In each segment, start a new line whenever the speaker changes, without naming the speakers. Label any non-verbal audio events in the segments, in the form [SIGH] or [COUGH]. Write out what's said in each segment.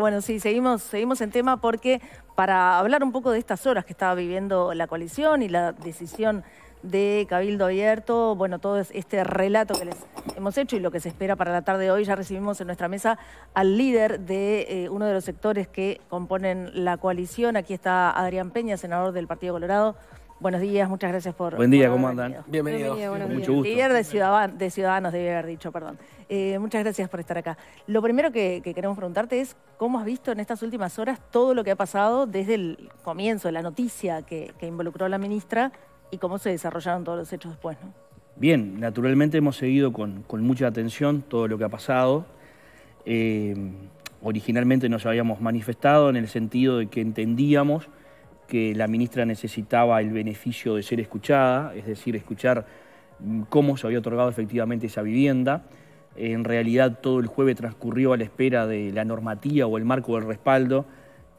Bueno, sí, seguimos, seguimos en tema porque para hablar un poco de estas horas que estaba viviendo la coalición y la decisión de Cabildo Abierto, bueno, todo este relato que les hemos hecho y lo que se espera para la tarde de hoy, ya recibimos en nuestra mesa al líder de eh, uno de los sectores que componen la coalición. Aquí está Adrián Peña, senador del Partido Colorado. Buenos días, muchas gracias por. Buen día, ¿cómo andan?
Bienvenidos. Bienvenido, mucho gusto. Líder
de, Ciudadanos, debí haber dicho, perdón. Eh, muchas gracias por estar acá. Lo primero que, queremos preguntarte es: ¿cómo has visto en estas últimas horas todo lo que ha pasado desde el comienzo, de la noticia que, involucró a la ministra y cómo se desarrollaron todos los hechos después? ¿no?
Bien, naturalmente hemos seguido con, mucha atención todo lo que ha pasado. Eh, originalmente nos habíamos manifestado en el sentido de que entendíamos que la ministra necesitaba el beneficio de ser escuchada, es decir, escuchar mm, cómo se había otorgado efectivamente esa vivienda. En realidad todo el jueves transcurrió a la espera de la normativa o el marco del respaldo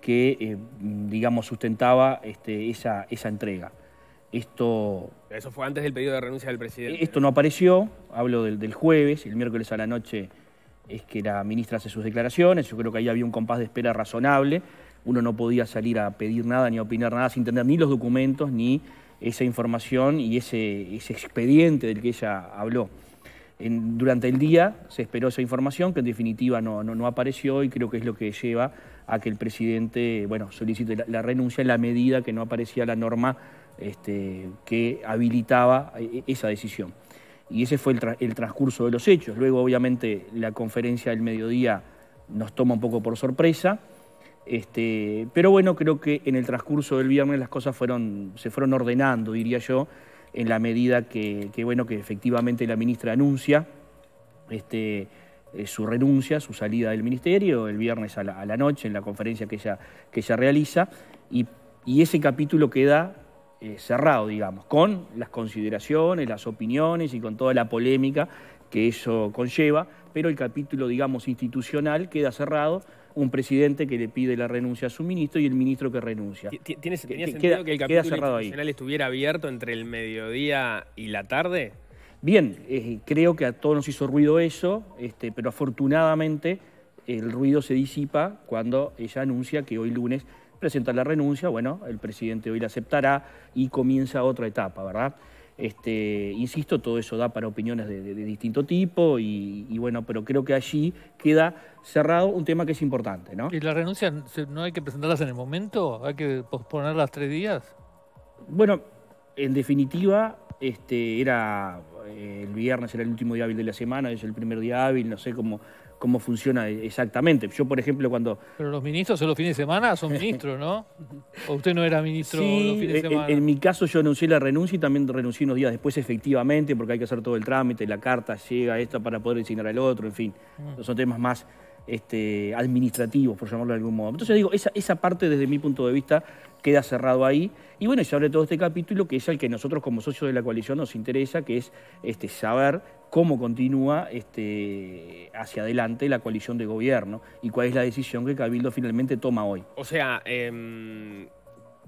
que, eh, mm, digamos, sustentaba este, esa, entrega. Esto.
Eso fue antes del periodo de renuncia del presidente. Esto
no apareció, hablo del, del, jueves, el miércoles a la noche es que la ministra hace sus declaraciones, yo creo que ahí había un compás de espera razonable, uno no podía salir a pedir nada ni a opinar nada sin tener ni los documentos ni esa información y ese, expediente del que ella habló. durante el día se esperó esa información que en definitiva no, no, apareció y creo que es lo que lleva a que el presidente bueno, solicite la, renuncia en la medida que no aparecía la norma este, que habilitaba eh, esa decisión. Y ese fue el, transcurso de los hechos. Luego obviamente la conferencia del mediodía nos toma un poco por sorpresa. Este, pero bueno, creo que en el transcurso del viernes las cosas se fueron ordenando, diría yo, en la medida que, bueno, que efectivamente la ministra anuncia este, eh, su renuncia, su salida del ministerio, el viernes a la, noche, en la conferencia que ella, realiza, y, ese capítulo queda eh, cerrado, digamos, con las consideraciones, las opiniones y con toda la polémica que eso conlleva, pero el capítulo, digamos, institucional queda cerrado un presidente que le pide la renuncia a su ministro y el ministro que renuncia. ¿Tiene, sentido que el capítulo
estuviera abierto entre el mediodía y la tarde?
Bien, eh, creo que a todos nos hizo ruido eso, este, pero afortunadamente el ruido se disipa cuando ella anuncia que hoy lunes presenta la renuncia, bueno, el presidente hoy la aceptará y comienza otra etapa, ¿verdad? Este, insisto, todo eso da para opiniones de, distinto tipo y, bueno, pero creo que allí queda cerrado un tema que es importante, ¿no? ¿Y
las renuncias no hay que presentarlas en el momento? ¿Hay que posponerlas tres días? Bueno, en definitiva,
este, era eh, el viernes era el último día hábil de la semana, es el primer día hábil, no sé cómo cómo funciona e-, exactamente. Yo, por ejemplo, cuando...
Pero los ministros son los fines de semana, son ministros, ¿no? ¿O usted no era ministro los fines de semana? En, en,
mi caso yo anuncié la renuncia y también renuncié unos días después efectivamente porque hay que hacer todo el trámite, la carta llega esta para poder designar al otro, en fin. Mm. Son temas más este, administrativos, por llamarlo de algún modo. Entonces digo, esa parte desde mi punto de vista queda cerrado ahí. Y bueno, se abre todo este capítulo que es el que nosotros como socios de la coalición nos interesa, que es este, saber cómo continúa este, hacia adelante la coalición de gobierno y cuál es la decisión que Cabildo finalmente toma hoy.
O sea, em,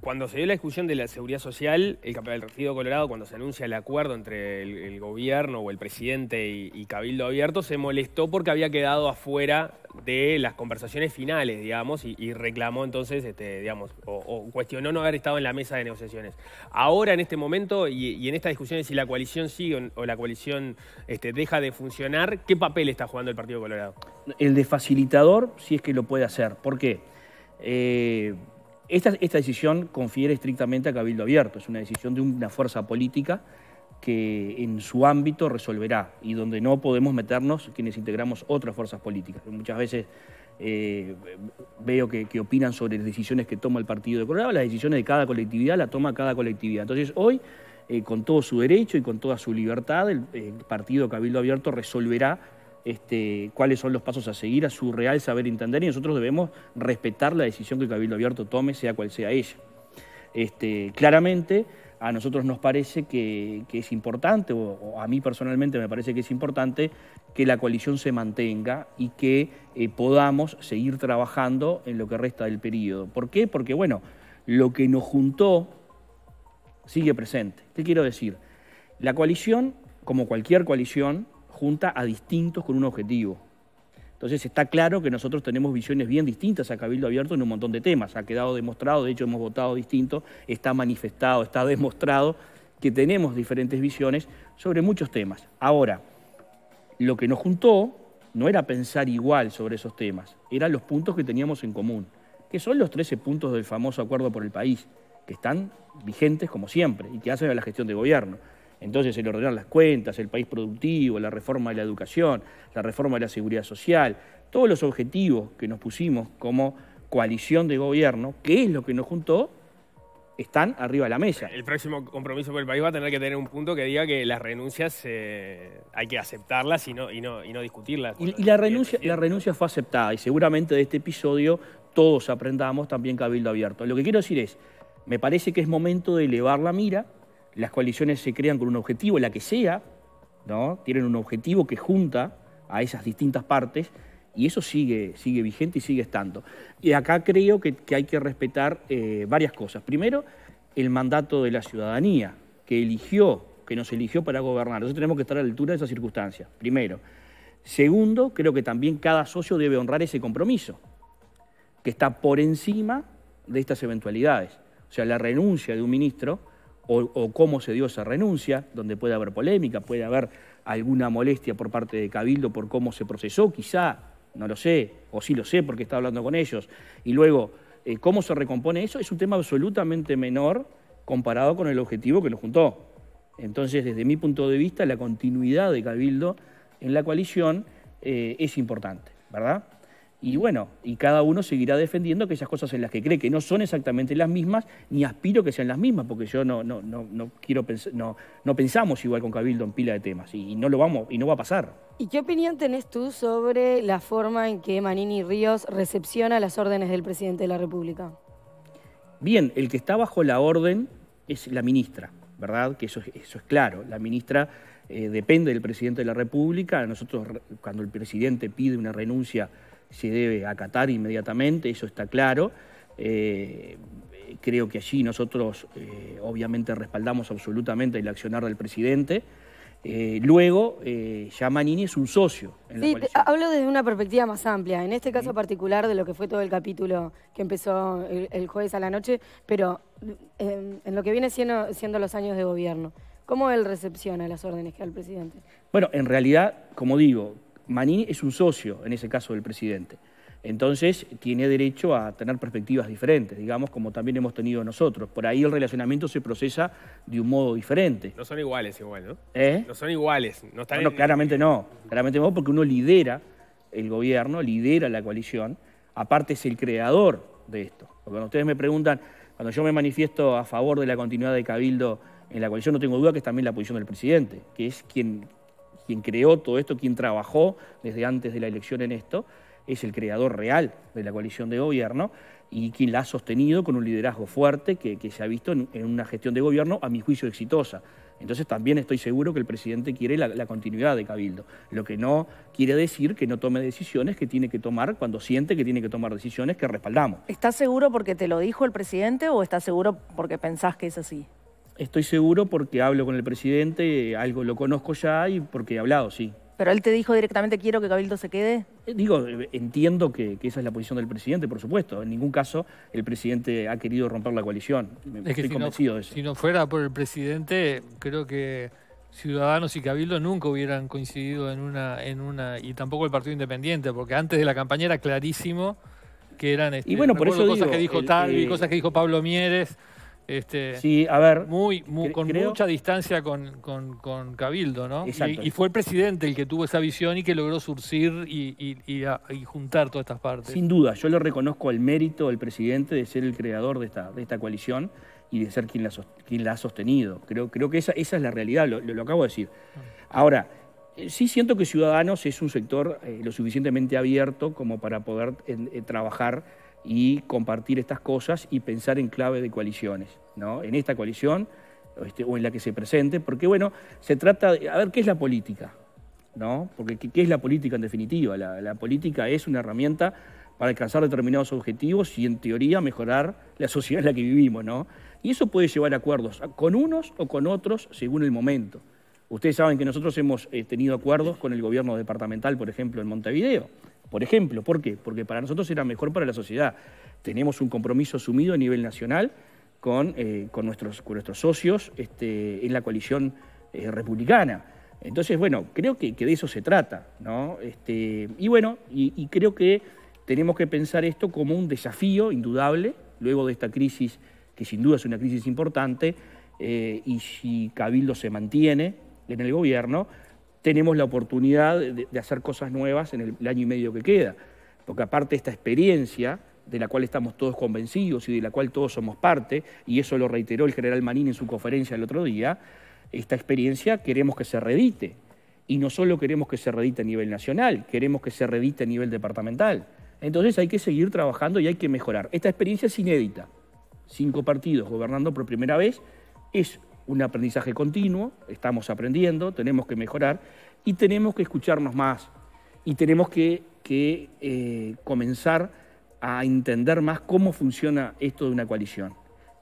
cuando se dio la discusión de la seguridad social, el, del Partido Colorado, cuando se anuncia el acuerdo entre el, gobierno o el presidente y, Cabildo Abierto, se molestó porque había quedado afuera de las conversaciones finales, digamos, y, reclamó entonces, este, digamos, o, cuestionó no haber estado en la mesa de negociaciones. Ahora, en este momento, y, en estas discusiones, si la coalición sigue o, la coalición este, deja de funcionar, ¿qué papel está jugando el Partido Colorado?
El de facilitador, si es que lo puede hacer. ¿Por qué? Eh, esta, decisión confiere estrictamente a Cabildo Abierto, es una decisión de una fuerza política que en su ámbito resolverá y donde no podemos meternos quienes integramos otras fuerzas políticas. Muchas veces eh, veo que, opinan sobre decisiones que toma el Partido de Colorado, las decisiones de cada colectividad las toma cada colectividad. Entonces hoy, eh, con todo su derecho y con toda su libertad, el Partido Cabildo Abierto resolverá este, cuáles son los pasos a seguir, a su real saber entender, y nosotros debemos respetar la decisión que el Cabildo Abierto tome, sea cual sea ella. Este, claramente, a nosotros nos parece que, es importante, o, a mí personalmente me parece que es importante, que la coalición se mantenga y que eh, podamos seguir trabajando en lo que resta del periodo. ¿Por qué? Porque, bueno, lo que nos juntó sigue presente. ¿Qué quiero decir? La coalición, como cualquier coalición, junta a distintos con un objetivo. Entonces está claro que nosotros tenemos visiones bien distintas a Cabildo Abierto en un montón de temas. Ha quedado demostrado, de hecho hemos votado distinto, está manifestado, está demostrado que tenemos diferentes visiones sobre muchos temas. Ahora, lo que nos juntó no era pensar igual sobre esos temas, eran los puntos que teníamos en común, que son los 13 puntos del famoso acuerdo por el país, que están vigentes como siempre y que hacen a la gestión de gobierno. Entonces, el ordenar las cuentas, el país productivo, la reforma de la educación, la reforma de la seguridad social, todos los objetivos que nos pusimos como coalición de gobierno, que es lo que nos juntó, están arriba de la mesa.
El próximo compromiso por el país va a tener que tener un punto que diga que las renuncias eh, hay que aceptarlas
y no, y no, y discutirlas. Y, la, la renuncia fue aceptada y seguramente de este episodio todos aprendamos también Cabildo Abierto. Lo que quiero decir es, me parece que es momento de elevar la mira, las coaliciones se crean con un objetivo, la que sea, ¿no? Tienen un objetivo que junta a esas distintas partes y eso sigue, sigue vigente y sigue estando. Y acá creo que, hay que respetar eh, varias cosas. Primero, el mandato de la ciudadanía que eligió, que nos eligió para gobernar. Nosotros tenemos que estar a la altura de esas circunstancias, primero. Segundo, creo que también cada socio debe honrar ese compromiso, que está por encima de estas eventualidades. O sea, la renuncia de un ministro o, cómo se dio esa renuncia, donde puede haber polémica, puede haber alguna molestia por parte de Cabildo por cómo se procesó, quizá, no lo sé, o sí lo sé porque está hablando con ellos, y luego eh, cómo se recompone eso, es un tema absolutamente menor comparado con el objetivo que lo juntó. Entonces, desde mi punto de vista, la continuidad de Cabildo en la coalición eh, es importante, ¿verdad? Y bueno, y cada uno seguirá defendiendo aquellas cosas en las que cree que no son exactamente las mismas, ni aspiro que sean las mismas, porque yo no, no, no, no quiero no, no pensamos igual con Cabildo en pila de temas, y, no lo vamos, y no va a pasar.
¿Y qué opinión tenés tú sobre la forma en que Manini Ríos recepciona las órdenes del presidente de la República?
Bien, el que está bajo la orden es la ministra, ¿verdad? Que eso, eso es claro. La ministra eh, depende del presidente de la República. Nosotros, cuando el presidente pide una renuncia se debe acatar inmediatamente, eso está claro. Eh, creo que allí nosotros eh, obviamente respaldamos absolutamente el accionar del presidente. Eh, luego, eh, ya es un socio.
hablo desde una perspectiva más amplia, en este caso particular de lo que fue todo el capítulo que empezó el, jueves a la noche, pero em, en lo que viene siendo, siendo los años de gobierno. ¿Cómo él recepciona las órdenes que da el presidente?
Bueno, en realidad, como digo, Manini es un socio, en ese caso, del presidente. Entonces tiene derecho a tener perspectivas diferentes, digamos, como también hemos tenido nosotros. Por ahí el relacionamiento se procesa de un modo diferente. No
son iguales igual, ¿no? ¿Eh? No son iguales. No, están
claramente no. Claramente no, porque uno lidera el gobierno, lidera la coalición. Aparte es el creador de esto. Cuando ustedes me preguntan, cuando yo me manifiesto a favor de la continuidad de Cabildo en la coalición, no tengo duda que es también la posición del presidente, que es quien quien creó todo esto, quien trabajó desde antes de la elección en esto, es el creador real de la coalición de gobierno y quien la ha sostenido con un liderazgo fuerte que, se ha visto en, una gestión de gobierno, a mi juicio, exitosa. Entonces también estoy seguro que el presidente quiere la, la, continuidad de Cabildo, lo que no quiere decir que no tome decisiones que tiene que tomar cuando siente que tiene que tomar decisiones que respaldamos.
¿Estás seguro porque te lo dijo el presidente o estás seguro porque pensás que es así?
Estoy seguro porque hablo con el presidente, algo lo conozco ya y porque he hablado, sí.
¿Pero él te dijo directamente quiero que Cabildo se quede?
Eh, digo, eh, entiendo que, esa es la posición del presidente, por supuesto. En ningún caso el presidente ha querido romper la coalición. estoy convencido de eso.
Si no fuera por el presidente, creo que Ciudadanos y Cabildo nunca hubieran coincidido en una, en una, y tampoco el Partido Independiente, porque antes de la campaña era clarísimo que eran este, y bueno, por eso cosas que dijo eh, Talvi, y cosas que dijo Pablo Mieres. Este, sí, a ver. Muy, con mucha distancia con, Cabildo, ¿no? Y, fue el presidente el que tuvo esa visión y que logró surcir y, juntar todas estas partes. Sin duda, yo le reconozco
el mérito del presidente de ser el creador de esta, de esta coalición y de ser quien la, quien la ha sostenido. Creo, creo que esa, esa es la realidad, lo, acabo de decir. Ah. Ahora, eh, sí siento que Ciudadanos es un sector eh, lo suficientemente abierto como para poder eh, trabajar y compartir estas cosas y pensar en clave de coaliciones, ¿no? En esta coalición este, o en la que se presente, porque bueno, se trata de, a ver, ¿qué es la política? ¿No? Porque ¿qué, es la política en definitiva? La, política es una herramienta para alcanzar determinados objetivos y en teoría mejorar la sociedad en la que vivimos, Y eso puede llevar a acuerdos con unos o con otros según el momento. Ustedes saben que nosotros hemos eh, tenido acuerdos con el gobierno departamental, por ejemplo, en Montevideo, por ejemplo, ¿por qué? Porque para nosotros era mejor para la sociedad. Tenemos un compromiso asumido a nivel nacional con, eh, nuestros, nuestros socios este, en la coalición eh, republicana. Entonces, bueno, creo que, de eso se trata, ¿no? Este, y bueno, y, creo que tenemos que pensar esto como un desafío indudable, luego de esta crisis, que sin duda es una crisis importante, eh, y si Cabildo se mantiene en el gobierno, tenemos la oportunidad de, hacer cosas nuevas en el, año y medio que queda. Porque aparte esta experiencia de la cual estamos todos convencidos y de la cual todos somos parte, y eso lo reiteró el general Manín en su conferencia el otro día, esta experiencia queremos que se redite. Y no solo queremos que se redite a nivel nacional, queremos que se redite a nivel departamental. Entonces hay que seguir trabajando y hay que mejorar. Esta experiencia es inédita. Cinco partidos gobernando por primera vez es un aprendizaje continuo, estamos aprendiendo, tenemos que mejorar y tenemos que escucharnos más y tenemos que, eh, comenzar a entender más cómo funciona esto de una coalición.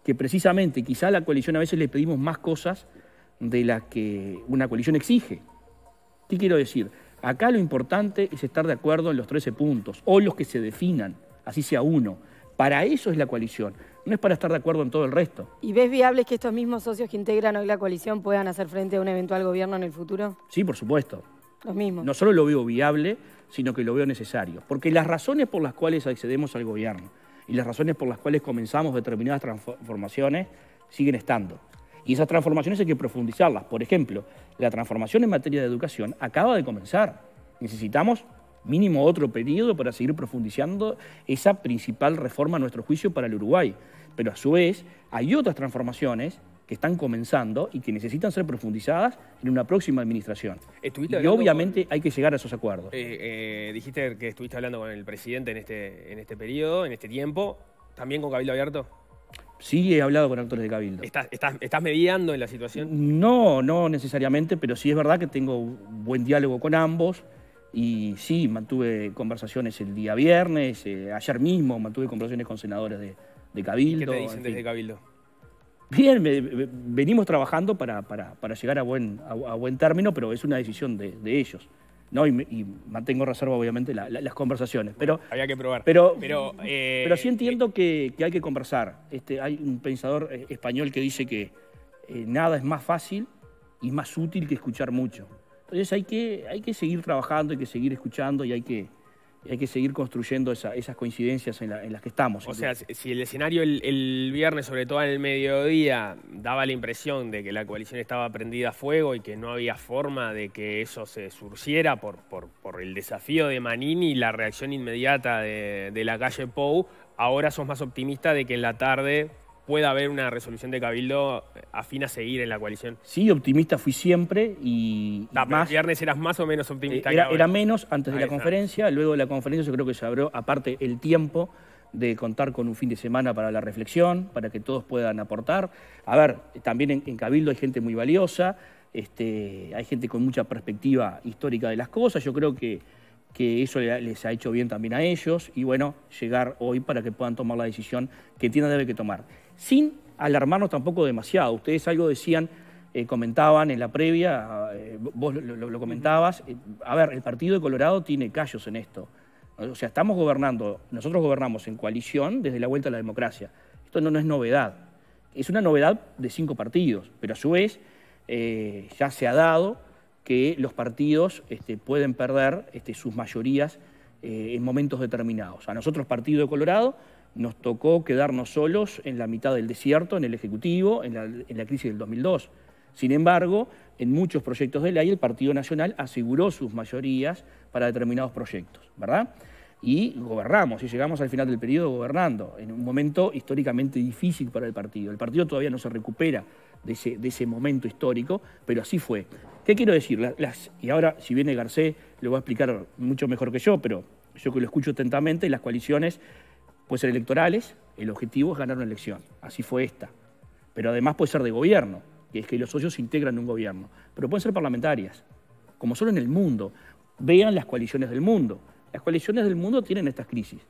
Que precisamente quizá a la coalición a veces le pedimos más cosas de las que una coalición exige. ¿Qué quiero decir? Acá lo importante es estar de acuerdo en los 13 puntos o los que se definan, así sea uno para eso es la coalición, no es para estar de acuerdo en todo el resto.
¿Y ves viables que estos mismos socios que integran hoy la coalición puedan hacer frente a un eventual gobierno en el futuro?
Sí, por supuesto. Los mismos. No solo lo veo viable, sino que lo veo necesario. Porque las razones por las cuales accedemos al gobierno y las razones por las cuales comenzamos determinadas transformaciones siguen estando. Y esas transformaciones hay que profundizarlas. Por ejemplo, la transformación en materia de educación acaba de comenzar. Necesitamos mínimo otro periodo para seguir profundizando esa principal reforma a nuestro juicio para el Uruguay. Pero a su vez hay otras transformaciones que están comenzando y que necesitan ser profundizadas en una próxima administración.
y obviamente
hay que llegar a esos acuerdos.
Eh, eh, dijiste que estuviste hablando con el presidente en este, en este periodo, en este tiempo, también con Cabildo Abierto.
Sí, he hablado con actores de Cabildo.
¿Estás, estás mediando en la situación?
No, no necesariamente, pero sí es verdad que tengo buen diálogo con ambos. Y sí, mantuve conversaciones el día viernes, eh, ayer mismo mantuve conversaciones con senadores de, Cabildo. ¿Qué te dicen desde Cabildo? Bien, venimos trabajando para, llegar a buen, a, buen término, pero es una decisión de, ellos. ¿no? Y, mantengo reserva, obviamente, las conversaciones. Pero, había que probar. Pero, pero eh, sí entiendo eh, que, hay que conversar. Este, hay un pensador español que dice que nada es más fácil y más útil que escuchar mucho. Entonces hay que, hay que seguir trabajando, hay que seguir escuchando y hay que, hay que seguir construyendo esas coincidencias en, las que estamos. O sea,
si el escenario el, viernes, sobre todo en el mediodía, daba la impresión de que la coalición estaba prendida a fuego y que no había forma de que eso se surciera por, por, el desafío de Manini y la reacción inmediata de, de la calle Pou, ahora sos más optimista de que en la tarde pueda haber una resolución de Cabildo eh, afín a seguir en la coalición.
Sí, optimista fui siempre y, más,
viernes eras más o menos optimista.
Eh, era, menos antes de la conferencia, luego de la conferencia yo creo que se abrió aparte el tiempo de contar con un fin de semana para la reflexión, para que todos puedan aportar. A ver, también en, Cabildo hay gente muy valiosa, este, hay gente con mucha perspectiva histórica de las cosas, yo creo que que eso les ha hecho bien también a ellos y bueno, llegar hoy para que puedan tomar la decisión que tienen debe que tomar sin alarmarnos tampoco demasiado. Ustedes algo decían, eh, comentaban en la previa, eh, vos lo, comentabas, eh, a ver, el Partido de Colorado tiene callos en esto. O sea, estamos gobernando, nosotros gobernamos en coalición desde la vuelta a la democracia. Esto no, es novedad. Es una novedad de cinco partidos, pero a su vez ya se ha dado que los partidos este, pueden perder este, sus mayorías en momentos determinados. A nosotros, Partido de Colorado, nos tocó quedarnos solos en la mitad del desierto, en el Ejecutivo, en la, crisis del 2002. Sin embargo, en muchos proyectos de ley el Partido Nacional aseguró sus mayorías para determinados proyectos, ¿verdad? Y gobernamos y llegamos al final del periodo gobernando, en un momento históricamente difícil para el partido. El partido todavía no se recupera de ese, momento histórico, pero así fue. ¿Qué quiero decir? y ahora, si viene Garcés, lo va a explicar mucho mejor que yo, pero yo que lo escucho atentamente, las coaliciones Puede ser electorales, el objetivo es ganar una elección, así fue esta. Pero además puede ser de gobierno, que es que los socios integran un gobierno. Pero pueden ser parlamentarias, como solo en el mundo. Vean las coaliciones del mundo. Las coaliciones del mundo tienen estas crisis.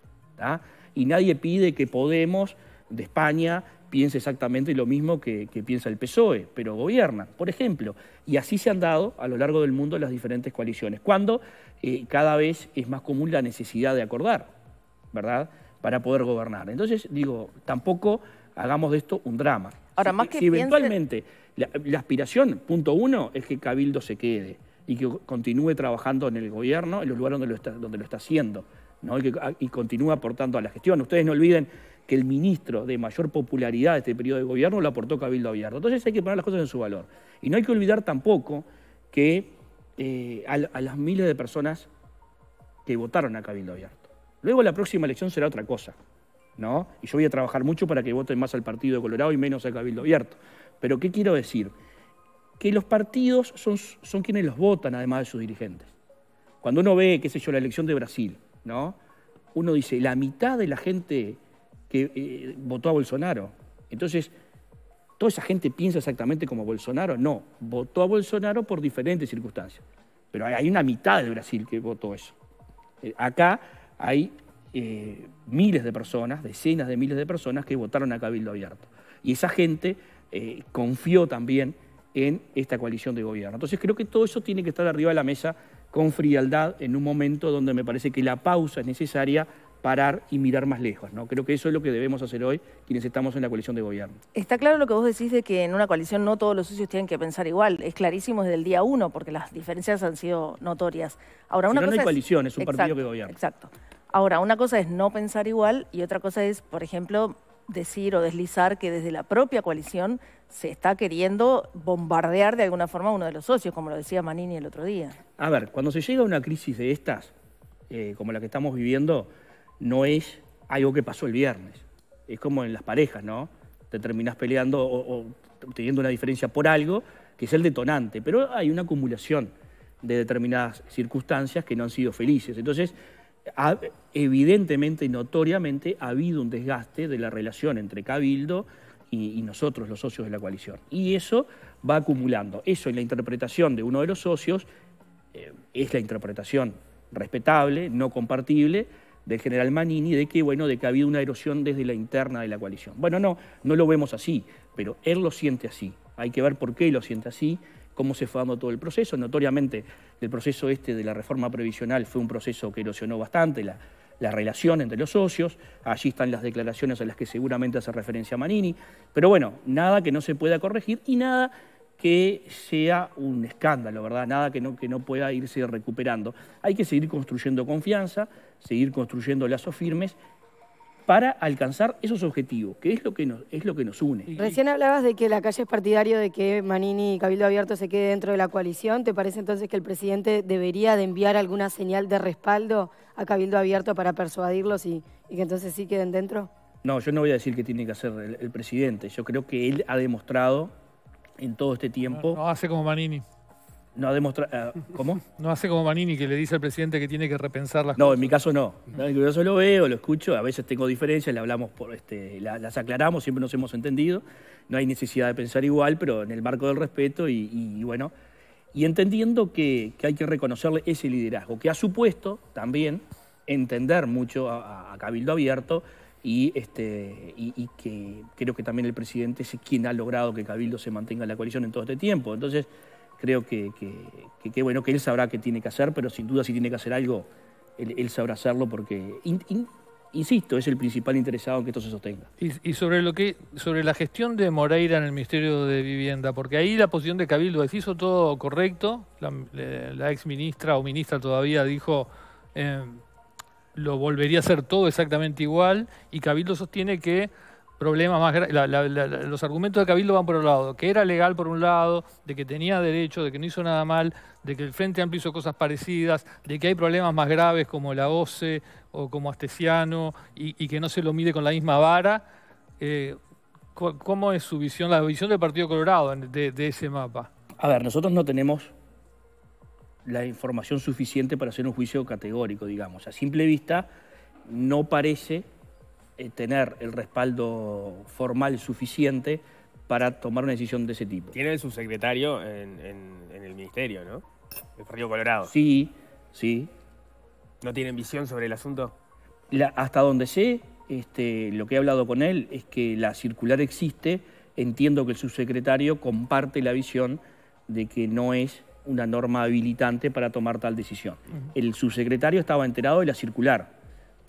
Y nadie pide que Podemos de España piense exactamente lo mismo que, piensa el PSOE, pero gobierna, por ejemplo. Y así se han dado a lo largo del mundo las diferentes coaliciones, cuando eh, cada vez es más común la necesidad de acordar, ¿verdad? para poder gobernar. Entonces, digo, tampoco hagamos de esto un drama. Ahora, más que si eventualmente la, aspiración, punto uno, es que Cabildo se quede y que continúe trabajando en el gobierno, en los lugares donde lo está, haciendo, ¿no? y, ah, continúe aportando a la gestión. Ustedes no olviden que el ministro de mayor popularidad de este periodo de gobierno lo aportó Cabildo Abierto. Entonces hay que poner las cosas en su valor. Y no hay que olvidar tampoco que eh, a, a las miles de personas que votaron a Cabildo Abierto. Luego la próxima elección será otra cosa, ¿no? Y yo voy a trabajar mucho para que voten más al Partido de Colorado y menos al Cabildo Abierto. Pero ¿qué quiero decir? Que los partidos son, quienes los votan, además de sus dirigentes. Cuando uno ve, qué sé yo, la elección de Brasil, ¿no? Uno dice, la mitad de la gente que eh, votó a Bolsonaro. Entonces, ¿toda esa gente piensa exactamente como Bolsonaro? No, votó a Bolsonaro por diferentes circunstancias. Pero hay una mitad de Brasil que votó eso. Eh, acá hay eh, miles de personas, decenas de miles de personas que votaron a Cabildo Abierto. Y esa gente eh, confió también en esta coalición de gobierno. Entonces creo que todo eso tiene que estar arriba de la mesa con frialdad en un momento donde me parece que la pausa es necesaria parar y mirar más lejos. ¿no? Creo que eso es lo que debemos hacer hoy quienes estamos en la coalición de gobierno.
Está claro lo que vos decís de que en una coalición no todos los socios tienen que pensar igual. Es clarísimo desde el día uno porque las diferencias han sido notorias. Ahora, una no, hay coalición, es un partido que gobierna. Exacto. Ahora, una cosa es no pensar igual y otra cosa es, por ejemplo, decir o deslizar que desde la propia coalición se está queriendo bombardear de alguna forma a uno de los socios, como lo decía Manini el otro día.
A ver, cuando se llega a una crisis de estas, eh, como la que estamos viviendo, no es algo que pasó el viernes. Es como en las parejas, ¿no? Te terminás peleando o, teniendo una diferencia por algo que es el detonante, pero hay una acumulación de determinadas circunstancias que no han sido felices. Entonces, evidentemente y notoriamente ha habido un desgaste de la relación entre Cabildo y, nosotros, los socios de la coalición. Y eso va acumulando. Eso en la interpretación de uno de los socios eh, es la interpretación respetable, no compartible, del general Manini de que, bueno, de que ha habido una erosión desde la interna de la coalición. Bueno, no, no lo vemos así, pero él lo siente así. Hay que ver por qué lo siente así, cómo se fue dando todo el proceso. Notoriamente, el proceso este de la reforma previsional fue un proceso que erosionó bastante la, la relación entre los socios, allí están las declaraciones a las que seguramente hace referencia Manini, pero bueno, nada que no se pueda corregir y nada que sea un escándalo, ¿verdad? Nada que no, que no pueda irse recuperando. Hay que seguir construyendo confianza, seguir construyendo lazos firmes para alcanzar esos objetivos, que es lo que nos, es lo que nos une. Recién
hablabas de que la calle es partidario de que Manini y Cabildo Abierto se quede dentro de la coalición. ¿Te parece entonces que el presidente debería de enviar alguna señal de respaldo a Cabildo Abierto para persuadirlos y, que entonces sí queden dentro?
No, yo no voy a decir que tiene que hacer el presidente. Yo creo que él ha demostrado
en todo este tiempo. No, hace como Manini. No ha eh, ¿Cómo? [LAUGHS] No hace como Manini que le dice al presidente que tiene que repensar las no, cosas. No, en mi caso no. Yo lo veo, lo escucho, a veces tengo diferencias,
le hablamos por, este, las aclaramos, siempre nos hemos entendido. No hay necesidad de pensar igual, pero en el marco del respeto y, bueno. Y entendiendo que, hay que reconocerle ese liderazgo, que ha supuesto también entender mucho a Cabildo Abierto, y, este, y, que creo que también el presidente es quien ha logrado que Cabildo se mantenga en la coalición en todo este tiempo. Entonces, creo que que, bueno que él sabrá qué tiene que hacer, pero sin duda si tiene que hacer algo, él, sabrá hacerlo porque, insisto, es el principal interesado en que esto se sostenga.
Y, sobre lo que sobre la gestión de Moreira en el Ministerio de Vivienda, porque ahí la posición de Cabildo es hizo todo correcto, la, ex ministra o ministra todavía dijo... Eh, lo volvería a hacer todo exactamente igual y Cabildo sostiene que problemas más los argumentos de Cabildo van por un lado, que era legal por un lado, de que tenía derecho, de que no hizo nada mal, de que el Frente Amplio hizo cosas parecidas, de que hay problemas más graves como la OCE o como Astesiano y, que no se lo mide con la misma vara. Eh, ¿Cómo es su visión, la visión del Partido Colorado de ese mapa?
A ver, nosotros no tenemos la información suficiente para hacer un juicio categórico, digamos. A simple vista, no parece eh, tener el respaldo formal suficiente para tomar una decisión de ese tipo.
Tiene su secretario en, el ministerio, ¿no? El Partido Colorado.
Sí, sí. ¿No tienen visión sobre el asunto? hasta donde sé, este, lo que he hablado con él es que la circular existe. Entiendo que el subsecretario comparte la visión de que no es una norma habilitante para tomar tal decisión. El subsecretario estaba enterado de la circular,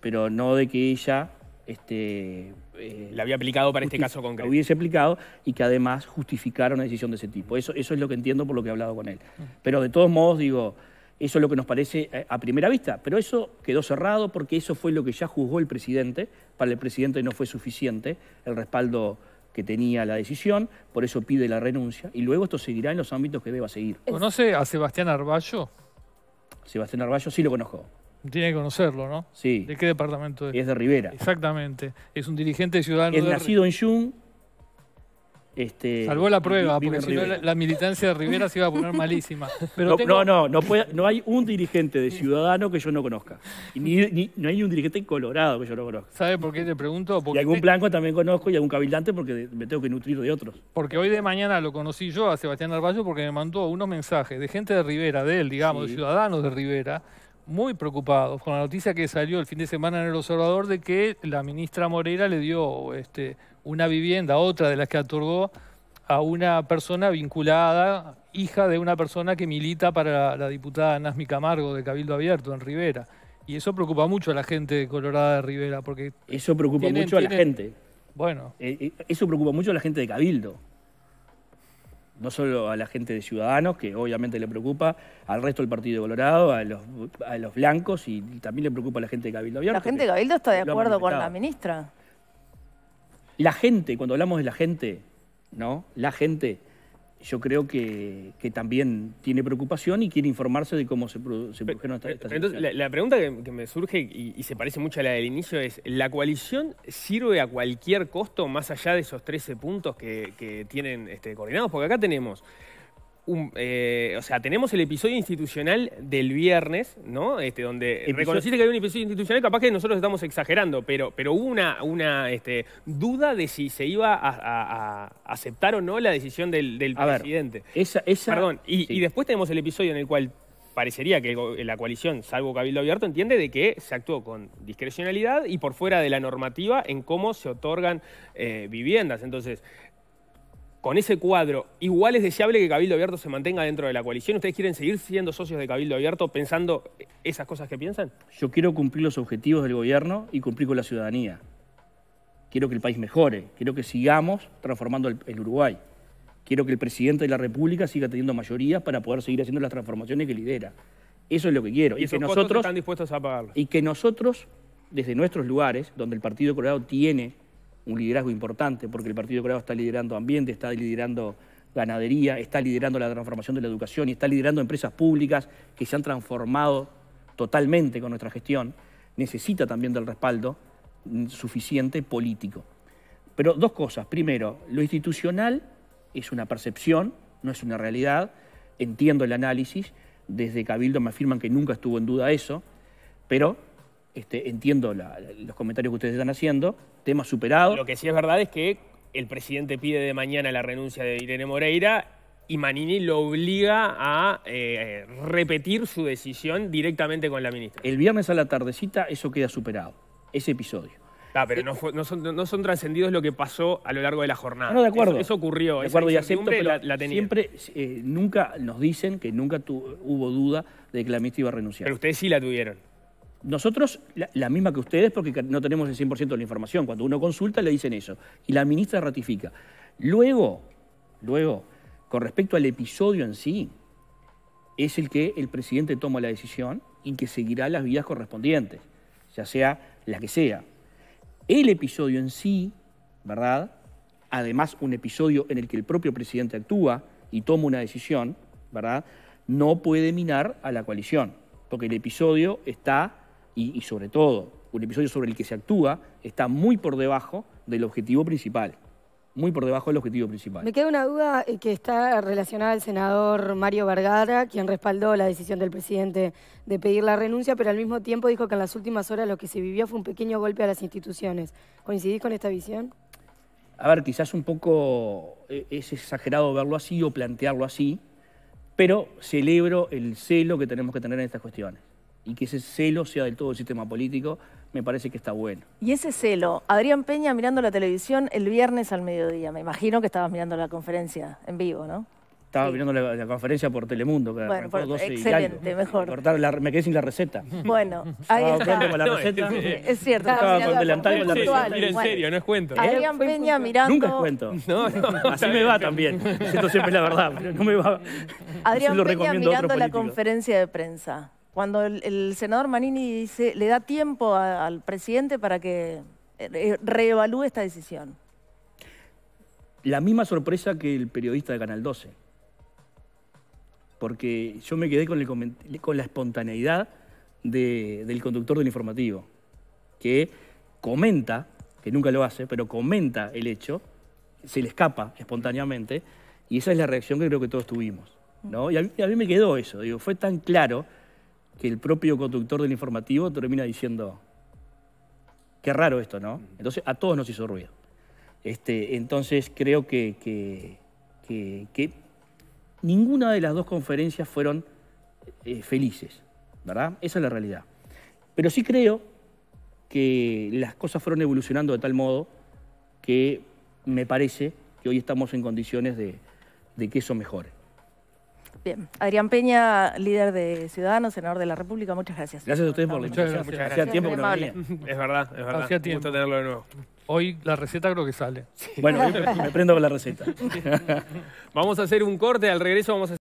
pero no de que ella... Este, eh, la había aplicado para este caso concreto. La hubiese aplicado y que además justificara una decisión de ese tipo. Eso, eso es lo que entiendo por lo que he hablado con él. Pero de todos modos, digo, eso es lo que nos parece eh, a primera vista, pero eso quedó cerrado porque eso fue lo que ya juzgó el presidente. Para el presidente no fue suficiente el respaldo que tenía la decisión, por eso pide la renuncia, y luego esto seguirá en los ámbitos que deba seguir.
¿Conoce a Sebastián Arballo? Sebastián Arballo sí lo conozco. Tiene que conocerlo, ¿no? Sí. ¿De qué departamento es? Es de Rivera. Exactamente. Es un dirigente ciudadano. Es nacido en Jung, este, Salvó la prueba, porque si no la, militancia de Rivera se iba a poner malísima. [LAUGHS] no, no, no,
hay un dirigente de Ciudadano que yo no conozca. Y ni, no hay un dirigente Colorado que yo no conozca. ¿Sabe por qué te pregunto? Porque y algún blanco también conozco y algún cabildante porque me tengo que nutrir de otros.
Porque hoy de mañana lo conocí yo a Sebastián Arballo porque me mandó unos mensajes de gente de Rivera, de él, digamos, de ciudadanos de Rivera, muy preocupados con la noticia que salió el fin de semana en El Observador de que la ministra Morera le dio este, una vivienda, otra de las que otorgó a una persona vinculada, hija de una persona que milita para la, diputada Nazmi Camargo de Cabildo Abierto en Rivera. Y eso preocupa mucho a la gente de colorada de Rivera, porque...
Eso preocupa mucho a la
gente. Bueno.
Eh, eh, eso preocupa mucho a la gente de Cabildo. No solo a la gente de Ciudadanos, que obviamente le preocupa, al resto del Partido de Colorado, a los, a los blancos, y también le preocupa a la gente de Cabildo Abierto. La gente de Cabildo está de acuerdo con la
ministra.
La gente, cuando hablamos de la gente, ¿no? La gente, yo creo que, también tiene preocupación y quiere informarse de cómo se, produjeron
estas Entonces,
la, pregunta que, me surge y, se parece mucho a la del inicio es, ¿la coalición sirve a cualquier costo más allá de esos 13 puntos que, que tienen este, coordinados? Porque acá tenemos eh, o sea, tenemos el episodio institucional del viernes, ¿no? Este, donde reconociste que había un episodio institucional, capaz que nosotros estamos exagerando, pero, pero hubo una, una este, duda de si se iba a, aceptar o no la decisión del, del a presidente. Ver, esa, Perdón, y, después tenemos el episodio en el cual parecería que la coalición, salvo Cabildo Abierto, entiende de que se actuó con discrecionalidad y por fuera de la normativa en cómo se otorgan eh, viviendas. Entonces, con ese cuadro, igual es deseable que Cabildo Abierto se mantenga dentro de la coalición. ¿Ustedes quieren seguir siendo socios de Cabildo Abierto pensando esas cosas que piensan?
Yo quiero cumplir los objetivos del gobierno y cumplir con la ciudadanía. Quiero que el país mejore, quiero que sigamos transformando el, Uruguay. Quiero que el presidente de la República siga teniendo mayorías para poder seguir haciendo las transformaciones que lidera. Eso es lo que quiero. Y, que nosotros están
dispuestos a pagarlo.
Y que nosotros, desde nuestros lugares, donde el Partido Colorado tiene un liderazgo importante, porque el Partido Colorado está liderando ambiente, está liderando ganadería, está liderando la transformación de la educación y está liderando empresas públicas que se han transformado totalmente con nuestra gestión. Necesita también del respaldo suficiente político. Pero dos cosas. Primero, lo institucional es una percepción, no es una realidad. Entiendo el análisis. Desde Cabildo me afirman que nunca estuvo en duda eso. Pero este, entiendo los comentarios que ustedes están haciendo, tema superado. Lo que
sí es verdad es que el presidente pide de mañana la renuncia de Irene Moreira y Manini lo obliga a eh, repetir su decisión directamente con la ministra.
El viernes a la tardecita eso queda superado, ese episodio.
Ah, pero no, son, trascendidos lo que pasó a lo largo de la jornada. No, de acuerdo. Eso, ocurrió. De acuerdo, y acepto, la, Siempre,
eh, nunca nos dicen que nunca hubo duda de que la ministra iba a renunciar. Pero ustedes sí la tuvieron. Nosotros, la, misma que ustedes, porque no tenemos el 100% de la información. Cuando uno consulta le dicen eso. Y la ministra ratifica. Luego, luego, con respecto al episodio en sí, es el que el presidente toma la decisión y que seguirá las vías correspondientes, ya sea la que sea. El episodio en sí, ¿verdad? Además, un episodio en el que el propio presidente actúa y toma una decisión, ¿verdad? No puede minar a la coalición, porque el episodio está y, sobre todo, un episodio sobre el que se actúa está muy por debajo del objetivo principal muy por debajo del objetivo principal. Me
queda una duda eh, que está relacionada al senador Mario Vergara, quien respaldó la decisión del presidente de pedir la renuncia, pero al mismo tiempo dijo que en las últimas horas lo que se vivió fue un pequeño golpe a las instituciones. ¿Coincidís con esta visión?
A ver, quizás un poco eh, es exagerado verlo así o plantearlo así, pero celebro el celo que tenemos que tener en estas cuestiones y que ese celo sea del todo el sistema político, me parece que está bueno.
Y ese celo, Adrián Peña mirando la televisión el viernes al mediodía, me imagino que estabas mirando la conferencia en vivo, ¿no?
Estaba mirando la, conferencia por Telemundo. Que bueno, por, excelente, mejor. me quedé sin la receta. Bueno, ahí está. Con la receta. Es, cierto. Estaba con el con la receta. Mira, en
serio,
no es cuento. Adrián
eh, Peña mirando... Nunca es cuento.
Así [LAUGHS] me va también. Esto siempre es la verdad,
pero no me va... Adrián Peña mirando la
conferencia de prensa cuando el, senador Manini dice, le da tiempo al presidente para que eh, reevalúe esta decisión.
La misma sorpresa que el periodista de Canal 12. Porque yo me quedé con, la espontaneidad del conductor del informativo, que comenta, que nunca lo hace, pero comenta el hecho, se le escapa espontáneamente, y esa es la reacción que creo que todos tuvimos. Y a mí, me quedó eso, digo, fue tan claro que el propio conductor del informativo termina diciendo, qué raro esto, ¿no? Entonces a todos nos hizo ruido. Este, entonces creo que, ninguna de las dos conferencias fueron eh, felices, ¿verdad? Esa es la realidad. Pero sí creo que las cosas fueron evolucionando de tal modo que me parece que hoy estamos en condiciones de, de que eso mejore.
Adrián Peña, líder de Ciudadanos, senador de la República,
muchas gracias. Gracias a ustedes por la invitación. Muchas gracias. Hacía tiempo que no venía. Es verdad, es verdad. Hacía tiempo. Gusto
tenerlo de nuevo. Hoy la receta creo que sale. Bueno, me prendo con la receta. [LAUGHS] vamos a hacer
un corte, al regreso vamos a